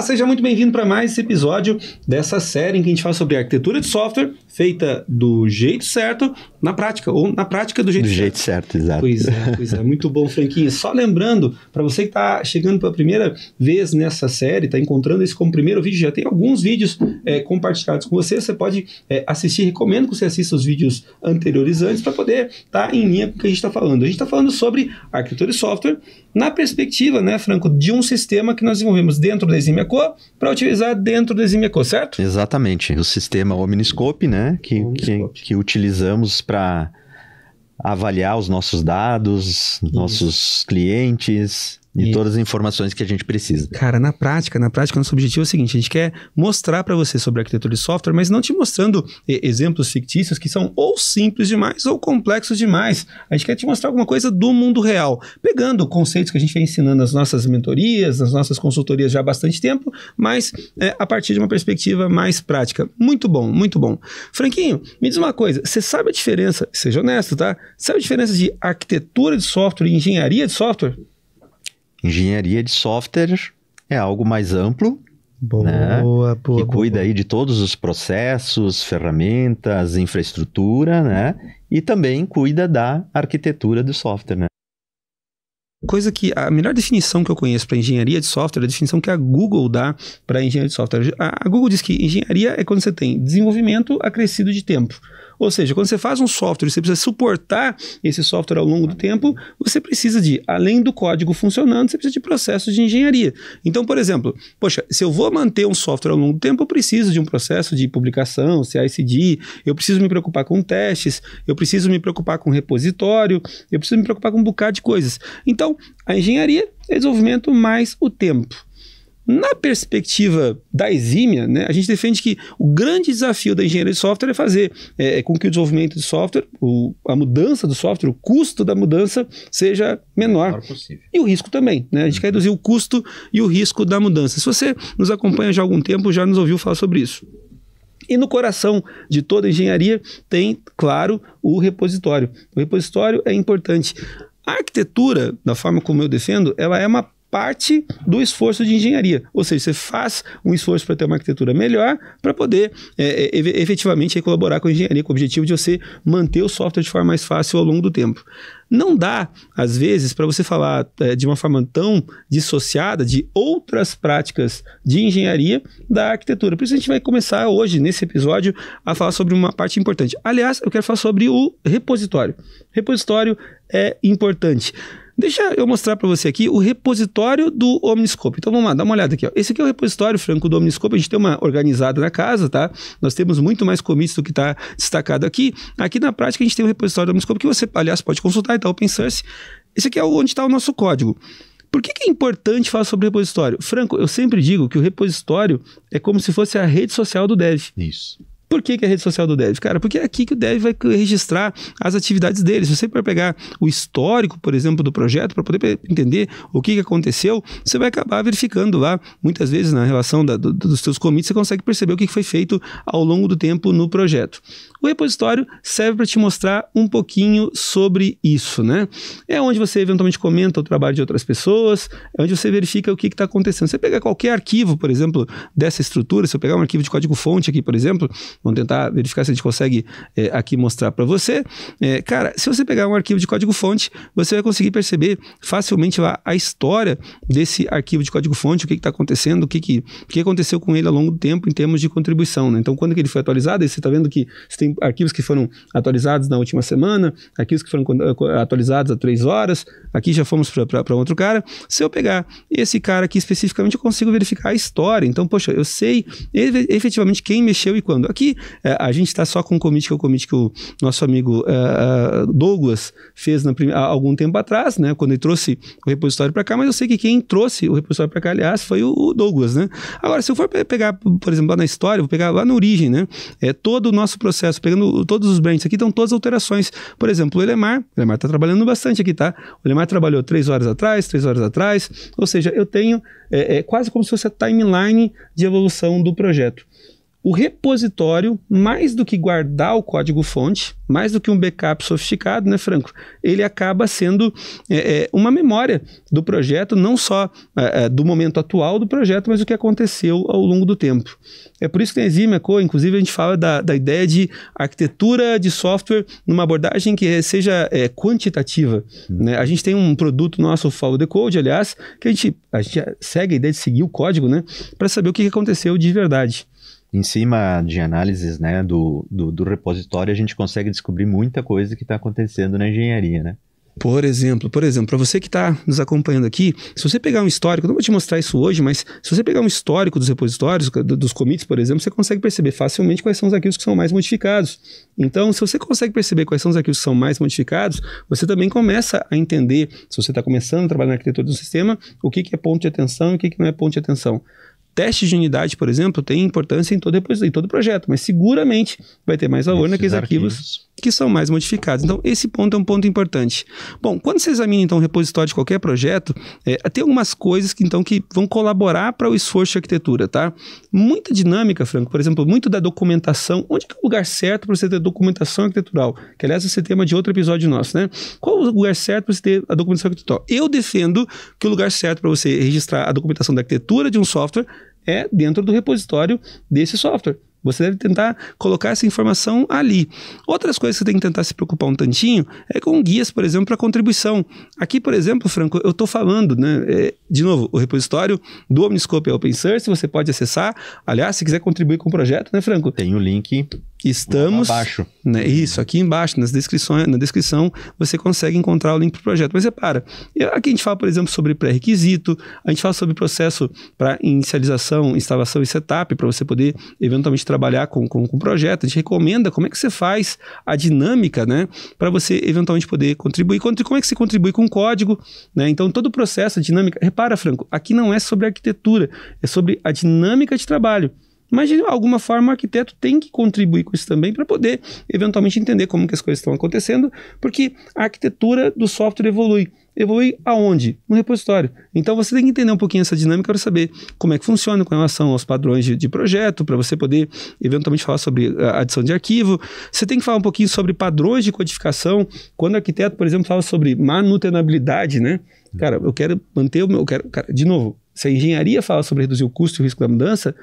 Olá, seja muito bem-vindo para mais esse episódio dessa série em que a gente fala sobre arquitetura de software feita do jeito certo na prática, ou na prática do jeito do certo. Do jeito certo, exato. Pois é, pois é. Muito bom, Franquinho. Só lembrando, para você que está chegando pela primeira vez nessa série, está encontrando esse como primeiro vídeo, já tem alguns vídeos é, compartilhados com você, você pode é, assistir, recomendo que você assista os vídeos anteriores antes para poder estar tá em linha com o que a gente está falando. A gente está falando sobre arquitetura de software na perspectiva, né, Franco, de um sistema que nós desenvolvemos dentro da Exime para utilizar dentro do Eximeco, certo? Exatamente. O sistema Omniscope, né? Que, Omniscope. que, que utilizamos para avaliar os nossos dados, Isso. nossos clientes, e, todas as informações que a gente precisa. Cara, na prática, na prática, nosso objetivo é o seguinte: a gente quer mostrar para você sobre arquitetura de software, mas não te mostrando eh, exemplos fictícios que são ou simples demais ou complexos demais. A gente quer te mostrar alguma coisa do mundo real, pegando conceitos que a gente vem ensinando nas nossas mentorias, nas nossas consultorias já há bastante tempo, mas eh, a partir de uma perspectiva mais prática. Muito bom, muito bom. Franquinho, me diz uma coisa: você sabe a diferença, seja honesto, tá? Sabe a diferença de arquitetura de software e engenharia de software? Engenharia de software é algo mais amplo, boa, né? boa, que cuida boa. aí de todos os processos, ferramentas, infraestrutura, né? E também cuida da arquitetura do software, né? Coisa que a melhor definição que eu conheço para engenharia de software é a definição que a Google dá para engenharia de software. A, Google diz que engenharia é quando você tem desenvolvimento acrescido de tempo. Ou seja, quando você faz um software e você precisa suportar esse software ao longo do tempo, você precisa de, além do código funcionando, você precisa de processos de engenharia. Então, por exemplo, poxa, se eu vou manter um software ao longo do tempo, eu preciso de um processo de publicação, CI/CD, eu preciso me preocupar com testes, eu preciso me preocupar com repositório, eu preciso me preocupar com um bocado de coisas. Então, a engenharia é desenvolvimento mais o tempo. Na perspectiva da exímia, né, a gente defende que o grande desafio da engenharia de software é fazer é, é com que o desenvolvimento de software, o, a mudança do software, o custo da mudança seja menor. E o risco também. Né? A gente uhum. quer reduzir o custo e o risco da mudança. Se você nos acompanha já há algum tempo, já nos ouviu falar sobre isso. E no coração de toda engenharia tem, claro, o repositório. O repositório é importante. A arquitetura, da forma como eu defendo, ela é uma parte do esforço de engenharia. Ou seja, você faz um esforço para ter uma arquitetura melhor para poder é, é efetivamente colaborar com a engenharia, com o objetivo de você manter o software de forma mais fácil ao longo do tempo. Não dá, às vezes, para você falar é, de uma forma tão dissociada de outras práticas de engenharia da arquitetura. Por isso a gente vai começar hoje, nesse episódio, a falar sobre uma parte importante. Aliás, eu quero falar sobre o repositório. Repositório é importante. Deixa eu mostrar para você aqui o repositório do Omniscope. Então vamos lá, dá uma olhada aqui. Ó. Esse aqui é o repositório, Franco, do Omniscope. A gente tem uma organizada na casa, tá? Nós temos muito mais commits do que está destacado aqui. Aqui na prática a gente tem o repositório do Omniscope que você, aliás, pode consultar, está open source. Esse aqui é onde está o nosso código. Por que, que, é importante falar sobre repositório? Franco, eu sempre digo que o repositório é como se fosse a rede social do dev. Isso. Por que, que é a rede social do dev? Cara, porque é aqui que o dev vai registrar as atividades dele. Se você for pegar o histórico, por exemplo, do projeto, para poder entender o que, que aconteceu, você vai acabar verificando lá, muitas vezes na relação da, do, dos seus commits, você consegue perceber o que foi feito ao longo do tempo no projeto. O repositório serve para te mostrar um pouquinho sobre isso, né? É onde você eventualmente comenta o trabalho de outras pessoas, é onde você verifica o que está acontecendo. Você pega qualquer arquivo, por exemplo, dessa estrutura, se eu pegar um arquivo de código fonte aqui, por exemplo, Vamos tentar verificar se a gente consegue é, aqui mostrar para você. É, cara, se você pegar um arquivo de código-fonte, você vai conseguir perceber facilmente lá a história desse arquivo de código-fonte, o que está acontecendo, o que, que, o que aconteceu com ele ao longo do tempo em termos de contribuição. Né? Então, quando que ele foi atualizado, você está vendo que tem arquivos que foram atualizados na última semana, arquivos que foram eh, atualizados há três horas, aqui já fomos para outro cara. Se eu pegar esse cara aqui especificamente, eu consigo verificar a história. Então, poxa, eu sei efetivamente quem mexeu e quando. Aqui é, a gente está só com um commit que é o commit que o nosso amigo é, é Douglas fez na, há algum tempo atrás, né? Quando ele trouxe o repositório para cá, mas eu sei que quem trouxe o repositório para cá, aliás, foi o Douglas, né? Agora, se eu for pegar, por exemplo, lá na história, vou pegar lá na origem, né? É todo o nosso processo, pegando todos os brands aqui, estão todas as alterações. Por exemplo, o Elemar, o Elemar está trabalhando bastante aqui, tá? O Elemar trabalhou três horas atrás, três horas atrás, ou seja, eu tenho é, é quase como se fosse a timeline de evolução do projeto. O repositório, mais do que guardar o código-fonte, mais do que um backup sofisticado, né, Franco? Ele acaba sendo é, é uma memória do projeto, não só é, é, do momento atual do projeto, mas o que aconteceu ao longo do tempo. É por isso que tem a Co, inclusive, a gente fala da, da ideia de arquitetura de software numa abordagem que é, seja é, quantitativa. Hum. Né? A gente tem um produto nosso, o Follow the Code, aliás, que a gente, a gente segue a ideia de seguir o código, né, para saber o que aconteceu de verdade em cima de análises né, do, do, do repositório, a gente consegue descobrir muita coisa que está acontecendo na engenharia, né? Por exemplo, por exemplo, para você que está nos acompanhando aqui, se você pegar um histórico, não vou te mostrar isso hoje, mas se você pegar um histórico dos repositórios, do, dos commits, por exemplo, você consegue perceber facilmente quais são os arquivos que são mais modificados. Então, se você consegue perceber quais são os arquivos que são mais modificados, você também começa a entender, se você está começando a trabalhar na arquitetura do sistema, o que, que é ponto de atenção e o que, que não é ponto de atenção. Teste de unidade, por exemplo, tem importância em todo, em todo projeto, mas seguramente vai ter mais valor Esses naqueles arquivos, arquivos que são mais modificados. Então, esse ponto é um ponto importante. Bom, quando você examina, então, o repositório de qualquer projeto, é, tem algumas coisas que, então, que vão colaborar para o esforço de arquitetura, tá? Muita dinâmica, Franco, por exemplo, muito da documentação. Onde é o lugar certo para você ter documentação arquitetural? Que, aliás, esse é tema de outro episódio nosso, né? Qual o lugar certo para você ter a documentação arquitetural? Eu defendo que o lugar certo para você registrar a documentação da arquitetura de um software é dentro do repositório desse software. Você deve tentar colocar essa informação ali. Outras coisas que você tem que tentar se preocupar um tantinho é com guias, por exemplo, para contribuição. Aqui, por exemplo, Franco, eu estou falando, né? É, de novo, o repositório do Omniscope é open source, você pode acessar. Aliás, se quiser contribuir com o projeto, né, Franco? Tem o link Estamos. Abaixo. Né, isso, aqui embaixo, nas descrições, na descrição, você consegue encontrar o link para o projeto. Mas repara, aqui a gente fala, por exemplo, sobre pré-requisito, a gente fala sobre processo para inicialização, instalação e setup, para você poder eventualmente trabalhar com o com, com projeto. A gente recomenda como é que você faz a dinâmica, né? Para você eventualmente poder contribuir. Como é que você contribui com código, né? Então, todo o processo, a dinâmica. Repara, Franco, aqui não é sobre arquitetura, é sobre a dinâmica de trabalho. Mas, de alguma forma, o arquiteto tem que contribuir com isso também para poder, eventualmente, entender como que as coisas estão acontecendo, porque a arquitetura do software evolui. Evolui aonde? No repositório. Então você tem que entender um pouquinho essa dinâmica para saber como é que funciona com relação aos padrões de, de projeto, para você poder eventualmente falar sobre a adição de arquivo. Você tem que falar um pouquinho sobre padrões de codificação. Quando o arquiteto, por exemplo, fala sobre manutenabilidade, né? Cara, eu quero manter o meu. Eu quero, cara, de novo, se a engenharia fala sobre reduzir o custo e o risco da mudança,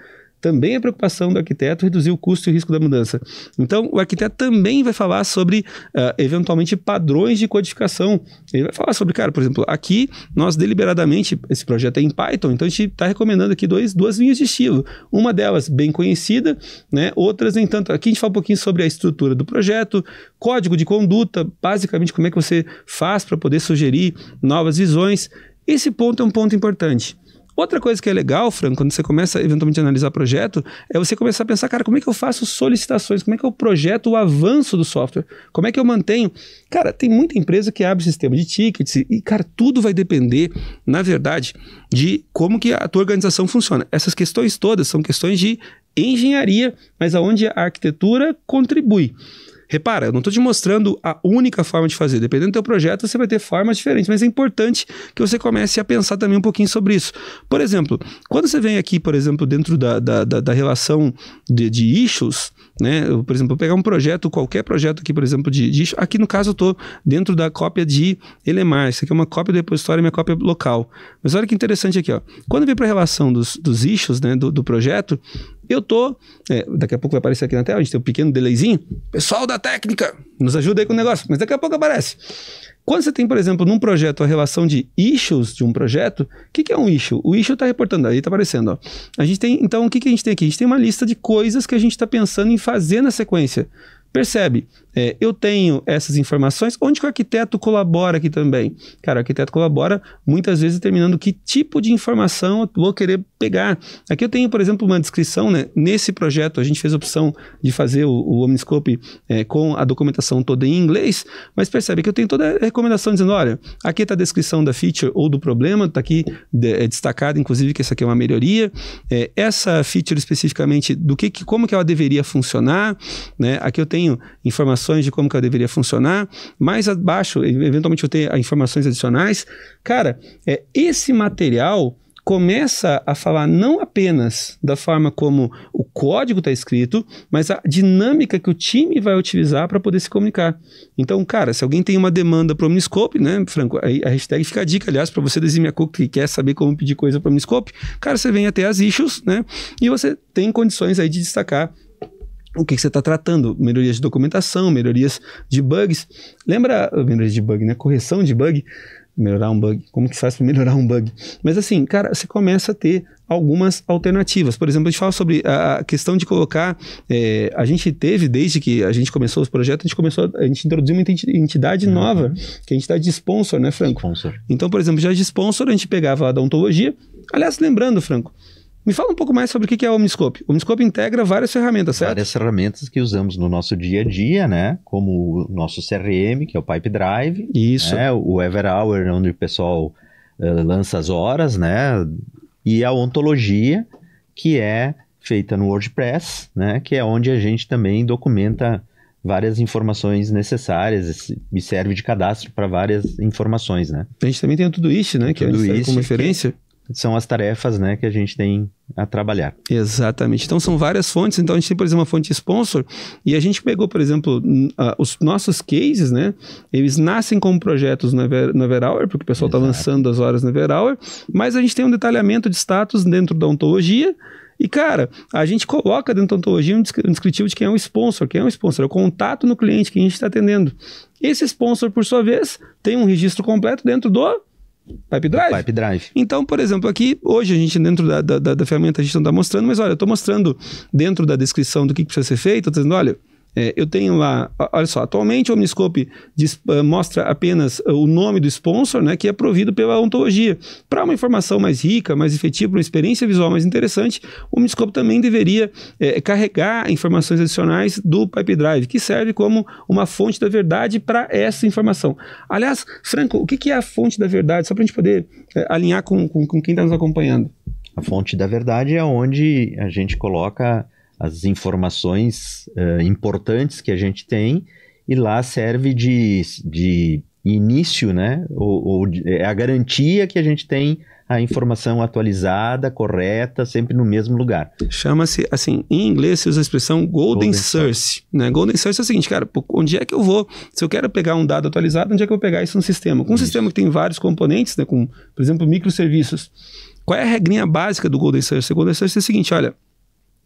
também é preocupação do arquiteto reduzir o custo e o risco da mudança. Então, o arquiteto também vai falar sobre, uh, eventualmente, padrões de codificação. Ele vai falar sobre, cara, por exemplo, aqui nós deliberadamente, esse projeto é em Python, então a gente está recomendando aqui dois, duas linhas de estilo. Uma delas bem conhecida, né? outras nem tanto. Aqui a gente fala um pouquinho sobre a estrutura do projeto, código de conduta, basicamente como é que você faz para poder sugerir novas visões. Esse ponto é um ponto importante. Outra coisa que é legal, Fran, quando você começa eventualmente a analisar projeto, é você começar a pensar, cara, como é que eu faço solicitações? Como é que eu projeto o avanço do software? Como é que eu mantenho? Cara, tem muita empresa que abre sistema de tickets e, cara, tudo vai depender, na verdade, de como que a tua organização funciona. Essas questões todas são questões de engenharia, mas aonde a arquitetura contribui. Repara, eu não estou te mostrando a única forma de fazer. Dependendo do teu projeto, você vai ter formas diferentes, mas é importante que você comece a pensar também um pouquinho sobre isso. Por exemplo, quando você vem aqui, por exemplo, dentro da, da, da, da relação de, de issues, né? Eu, por exemplo, eu pegar um projeto, qualquer projeto aqui, por exemplo, de, de aqui no caso eu estou dentro da cópia de Elemar, isso aqui é uma cópia do repositório, minha cópia local. Mas olha que interessante aqui, ó. Quando vem para a relação dos, dos issues, né, do, do projeto, eu tô. É, daqui a pouco vai aparecer aqui na tela, a gente tem um pequeno delayzinho. Pessoal da técnica, nos ajuda aí com o negócio, mas daqui a pouco aparece. Quando você tem, por exemplo, num projeto a relação de issues de um projeto, o que, que, é um issue? O issue está reportando, aí está aparecendo. Ó. A gente tem, então, o que, que a gente tem aqui? A gente tem uma lista de coisas que a gente está pensando em fazer na sequência. Percebe? É, eu tenho essas informações, onde que o arquiteto colabora aqui também? Cara, o arquiteto colabora muitas vezes determinando que tipo de informação eu vou querer pegar. Aqui eu tenho, por exemplo, uma descrição, né? Nesse projeto a gente fez a opção de fazer o, o Omniscope é, com a documentação toda em inglês, mas percebe que eu tenho toda a recomendação dizendo, olha, aqui está a descrição da feature ou do problema, está aqui de, é destacado, inclusive, que essa aqui é uma melhoria. É, essa feature especificamente, do que, que como que ela deveria funcionar, né? Aqui eu tenho tenho informações de como que ela deveria funcionar, mais abaixo, eventualmente eu tenho informações adicionais. Cara, é, esse material começa a falar não apenas da forma como o código está escrito, mas a dinâmica que o time vai utilizar para poder se comunicar. Então, cara, se alguém tem uma demanda para o Omniscope, né, Franco? A hashtag fica a dica, aliás, para você da Zimia Cook que quer saber como pedir coisa para o Omniscope, cara, você vem até as issues, né? E você tem condições aí de destacar o que, que você está tratando, melhorias de documentação, melhorias de bugs. Lembra, eh, melhorias de bug, né? Correção de bug, melhorar um bug. Como que faz para melhorar um bug? Mas assim, cara, você começa a ter algumas alternativas. Por exemplo, a gente fala sobre a questão de colocar. É, a gente teve, desde que a gente começou os projetos, a gente começou, a gente introduziu uma entidade uhum. nova, que é a entidade de sponsor, né, Franco? Sponsor. Então, por exemplo, já de sponsor, a gente pegava a ontologia. Aliás, lembrando, Franco, me fala um pouco mais sobre o que é o Omniscope. O Omniscope integra várias ferramentas, certo? Várias ferramentas que usamos no nosso dia a dia, né? Como o nosso CRM, que é o Pipe Drive. Isso. Né? O Everhour, onde o pessoal uh, lança as horas, né? E a ontologia, que é feita no WordPress, né? Que é onde a gente também documenta várias informações necessárias, me serve de cadastro para várias informações, né? A gente também tem o Todoist, né? Tudo que é é como referência. Que são as tarefas né, que a gente tem a trabalhar. Exatamente. Então são várias fontes. Então a gente tem, por exemplo, uma fonte sponsor e a gente pegou, por exemplo, uh, os nossos cases, né? Eles nascem como projetos no Everhour, porque o pessoal está lançando as horas no Everhour, mas a gente tem um detalhamento de status dentro da ontologia. E, cara, a gente coloca dentro da ontologia um descritivo de quem é o sponsor. Quem é o sponsor? É o contato no cliente que a gente está atendendo. Esse sponsor, por sua vez, tem um registro completo dentro do Pipe Drive. Pipe Drive. Então, por exemplo, aqui, hoje a gente, dentro da, da, da ferramenta, a gente não está mostrando, mas olha, eu estou mostrando dentro da descrição do que, que precisa ser feito, estou tá dizendo, olha, é, eu tenho lá, olha só, atualmente o Omniscope diz, eh, mostra apenas eh, o nome do sponsor, né, que é provido pela ontologia. Para uma informação mais rica, mais efetiva, uma experiência visual mais interessante, o Omniscope também deveria é, carregar informações adicionais do Pipe Drive, que serve como uma fonte da verdade para essa informação. Aliás, Franco, o que, que, é a fonte da verdade? Só para a gente poder é, alinhar com, com, com quem está nos acompanhando. A fonte da verdade é onde a gente coloca as informações uh, importantes que a gente tem e lá serve de, de início, né? Ou, ou de, é a garantia que a gente tem a informação atualizada, correta, sempre no mesmo lugar. Chama-se, assim, em inglês se usa a expressão golden, golden source, source. Né? Golden source é o seguinte, cara, onde é que eu vou? Se eu quero pegar um dado atualizado, onde é que eu vou pegar isso no sistema? Com isso. um sistema que tem vários componentes, né? Com, por exemplo, microserviços. Qual é a regrinha básica do golden source? O golden source é o seguinte, olha,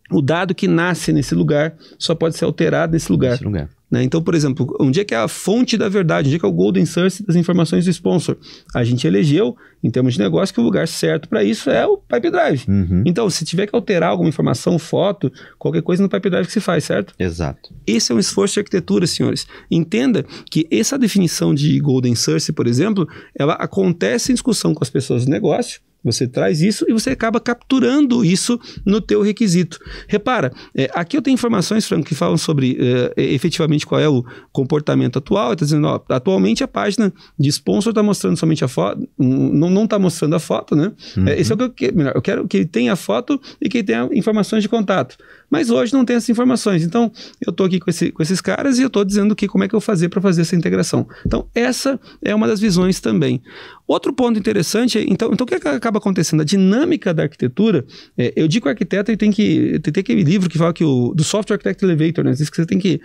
o dado que nasce nesse lugar só pode ser alterado nesse lugar. Nesse lugar. Né? Então, por exemplo, onde é que é a fonte da verdade? Onde é que é o golden source das informações do sponsor? A gente elegeu, em termos de negócio, que o lugar certo para isso é o Pipe Drive. Uhum. Então, se tiver que alterar alguma informação, foto, qualquer coisa no Pipe Drive que se faz, certo? Exato. Esse é um esforço de arquitetura, senhores. Entenda que essa definição de golden source, por exemplo, ela acontece em discussão com as pessoas do negócio, você traz isso e você acaba capturando isso no teu requisito. Repara, é, aqui eu tenho informações, Franco, que falam sobre é, efetivamente qual é o comportamento atual. Está dizendo, ó, atualmente a página de sponsor está mostrando somente a foto, não está mostrando a foto, né? É, uhum. É, esse é o que eu quero. Melhor, eu quero que ele tenha a foto e que ele tenha informações de contato. Mas hoje não tem essas informações. Então, eu estou aqui com, esse, com, esses caras e eu estou dizendo que como é que eu fazer para fazer essa integração. Então, essa é uma das visões também. Outro ponto interessante, é, então, então o que é acaba acaba acontecendo? A dinâmica da arquitetura, é, eu digo arquiteto e tem que tem, tem aquele livro que fala que o do software architect elevator, né? Diz que você tem que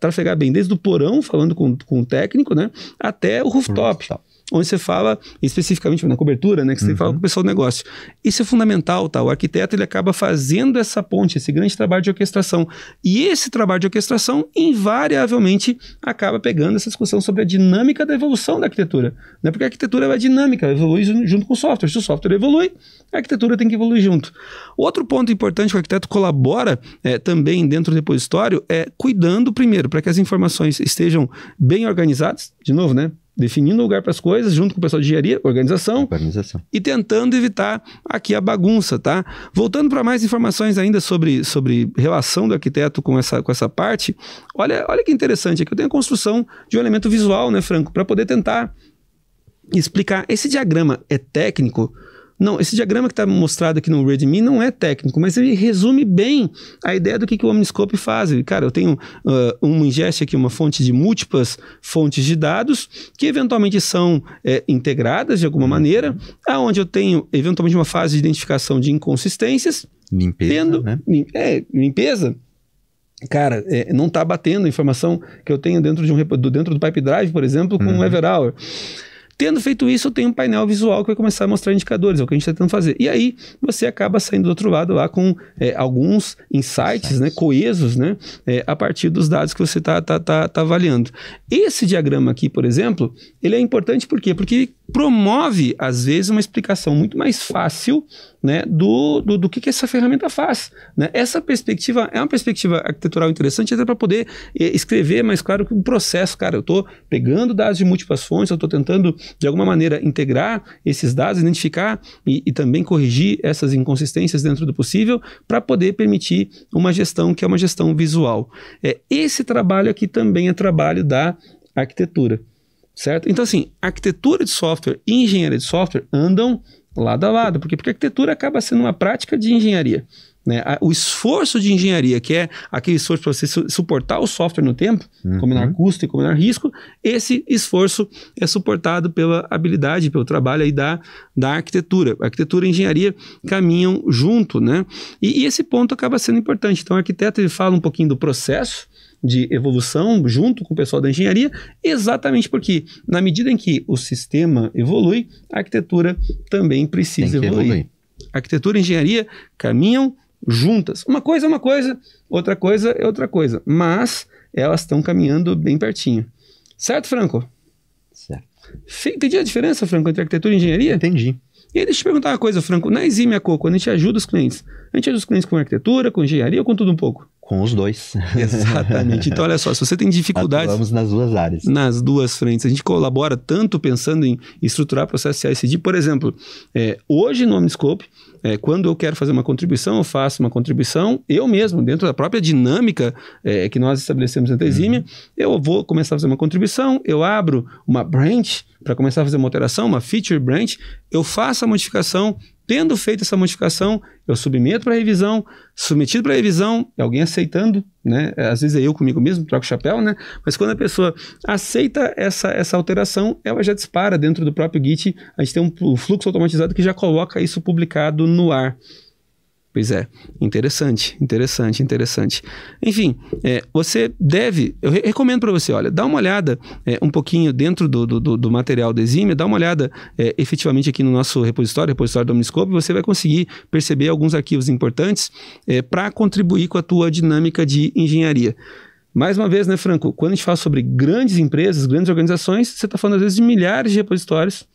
trafegar bem desde o porão, falando com, com o técnico, né? Até o rooftop. rooftop onde você fala especificamente na cobertura, né, que você uhum. fala com o pessoal do negócio. Isso é fundamental, tá? O arquiteto ele acaba fazendo essa ponte, esse grande trabalho de orquestração. E esse trabalho de orquestração invariavelmente acaba pegando essa discussão sobre a dinâmica da evolução da arquitetura, né? Porque a arquitetura é dinâmica, evolui junto com o software. Se o software evolui, a arquitetura tem que evoluir junto. Outro ponto importante que o arquiteto colabora é, também dentro do repositório é cuidando primeiro para que as informações estejam bem organizadas, de novo, né? definindo lugar para as coisas, junto com o pessoal de engenharia, organização, organização, e tentando evitar aqui a bagunça, tá? Voltando para mais informações ainda sobre, sobre relação do arquiteto com essa, com essa parte, olha, olha que interessante, aqui eu tenho a construção de um elemento visual, né, Franco, para poder tentar explicar. Esse diagrama é técnico, não, esse diagrama que está mostrado aqui no Redmi não é técnico, mas ele resume bem a ideia do que, que o Omniscope faz. Cara, eu tenho uh, uma ingesta aqui, uma fonte de múltiplas fontes de dados que eventualmente são é, integradas de alguma uhum. maneira, aonde eu tenho eventualmente uma fase de identificação de inconsistências. Limpeza, tendo, né? É, limpeza cara, é, não está batendo a informação que eu tenho dentro, de um, do, dentro do Pipe Drive, por exemplo, com o uhum. um Everhour. Tendo feito isso, eu tenho um painel visual que vai começar a mostrar indicadores, é o que a gente está tentando fazer. E aí você acaba saindo do outro lado lá com é, alguns insights, né, insights, Né, coesos, né, é, a partir dos dados que você está tá, tá, tá avaliando. Esse diagrama aqui, por exemplo, ele é importante por quê? Porque promove, às vezes, uma explicação muito mais fácil né, do, do, do que, que essa ferramenta faz. Né? Essa perspectiva é uma perspectiva arquitetural interessante até para poder eh, escrever mais claro que o processo, cara, eu estou pegando dados de múltiplas fontes, eu estou tentando, de alguma maneira, integrar esses dados, identificar e, e também corrigir essas inconsistências dentro do possível para poder permitir uma gestão que é uma gestão visual. É, esse trabalho aqui também é trabalho da arquitetura certo? Então, assim, arquitetura de software e engenharia de software andam lado a lado. Por quê? Porque a arquitetura acaba sendo uma prática de engenharia. Né? O esforço de engenharia, que é aquele esforço para você suportar o software no tempo, uhum. combinar custo e combinar risco, esse esforço é suportado pela habilidade, pelo trabalho aí da, da arquitetura. A arquitetura e engenharia caminham junto, né? E, e, esse ponto acaba sendo importante. Então, o arquiteto ele fala um pouquinho do processo, de evolução junto com o pessoal da engenharia, exatamente porque, na medida em que o sistema evolui, a arquitetura também precisa evoluir. evoluir. Arquitetura e engenharia caminham juntas. Uma coisa é uma coisa, outra coisa é outra coisa, mas elas estão caminhando bem pertinho. Certo, Franco? Certo. Entendi a diferença, Franco, entre arquitetura e engenharia? Entendi. E aí, deixa eu te perguntar uma coisa, Franco. Na Exime a quando a gente ajuda os clientes, a gente ajuda os clientes com arquitetura, com engenharia ou com tudo um pouco? Com os dois. Exatamente. Então, olha só, se você tem dificuldades. Vamos nas duas áreas. Nas duas frentes. A gente colabora tanto pensando em estruturar processo CICD. Por exemplo, é, hoje no Omniscope, é, quando eu quero fazer uma contribuição, eu faço uma contribuição, eu mesmo, dentro da própria dinâmica é, que nós estabelecemos na Tesímia, uhum. eu vou começar a fazer uma contribuição, eu abro uma branch para começar a fazer uma alteração, uma feature branch, eu faço a modificação, tendo feito essa modificação, eu submeto para revisão, submetido para revisão, alguém aceitando, né? Às vezes é eu comigo mesmo, troco o chapéu, né? Mas quando a pessoa aceita essa, essa alteração, ela já dispara dentro do próprio Git. A gente tem um fluxo automatizado que já coloca isso publicado no ar. Pois é, interessante, interessante, interessante. Enfim, é, você deve, eu re recomendo para você, olha, dá uma olhada é, um pouquinho dentro do, do, do material da Exime, dá uma olhada é, efetivamente aqui no nosso repositório, repositório do Omniscope, você vai conseguir perceber alguns arquivos importantes é, para contribuir com a tua dinâmica de engenharia. Mais uma vez, né, Franco? Quando a gente fala sobre grandes empresas, grandes organizações, você está falando às vezes de milhares de repositórios,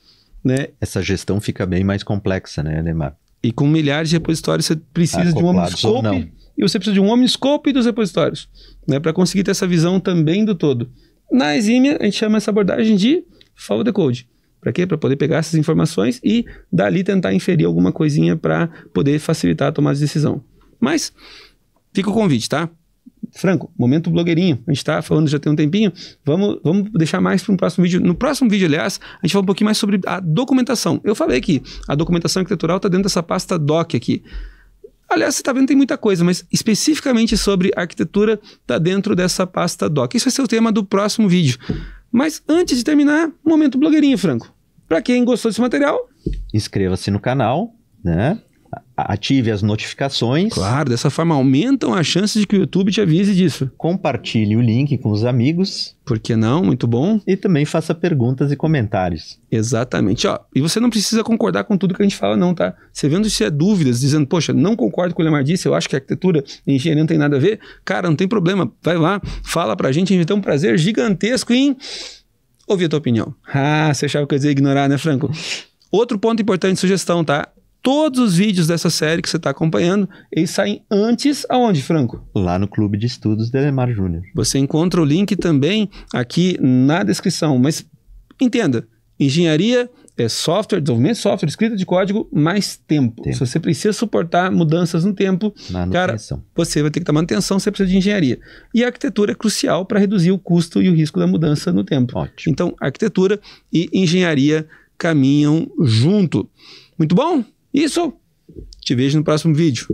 né? Essa gestão fica bem mais complexa, né, Neymar? E com milhares de repositórios, você precisa de um omniscope. E você precisa de um omniscope dos repositórios, né? Para conseguir ter essa visão também do todo. Na exímia, a gente chama essa abordagem de follow the code. Para quê? Para poder pegar essas informações e dali tentar inferir alguma coisinha para poder facilitar a tomada de decisão. Mas fica o convite, tá? Franco, momento blogueirinho. A gente está falando já tem um tempinho. Vamos, vamos deixar mais para um próximo vídeo. No próximo vídeo, aliás, a gente fala um pouquinho mais sobre a documentação. Eu falei que a documentação arquitetural está dentro dessa pasta doc aqui. Aliás, você está vendo tem muita coisa, mas especificamente sobre arquitetura está dentro dessa pasta doc. Isso vai ser o tema do próximo vídeo. Mas antes de terminar, momento blogueirinho, Franco. Para quem gostou desse material, inscreva-se no canal, né? ative as notificações. Claro, dessa forma aumentam as chances de que o YouTube te avise disso. Compartilhe o link com os amigos. Por que não? Muito bom. E também faça perguntas e comentários. Exatamente. Ó, e você não precisa concordar com tudo que a gente fala, não, tá? Você vendo se é dúvidas, dizendo, poxa, não concordo com o Lemar disse, eu acho que arquitetura e engenharia não tem nada a ver. Cara, não tem problema. Vai lá, fala pra gente, a gente tem um prazer gigantesco em ouvir a tua opinião. Ah, você achava que eu ia dizer ignorar, né, Franco? Outro ponto importante de sugestão, tá? todos os vídeos dessa série que você está acompanhando, eles saem antes aonde, Franco? Lá no Clube de Estudos Delemar Júnior. Você encontra o link também aqui na descrição, mas entenda, engenharia é software, desenvolvimento de software, escrita de código, mais tempo. tempo. Se você precisa suportar mudanças no tempo, cara, você vai ter que dar manutenção, você precisa de engenharia. E a arquitetura é crucial para reduzir o custo e o risco da mudança no tempo. Ótimo. Então, arquitetura e engenharia caminham junto. Muito bom? Isso, te vejo no próximo vídeo.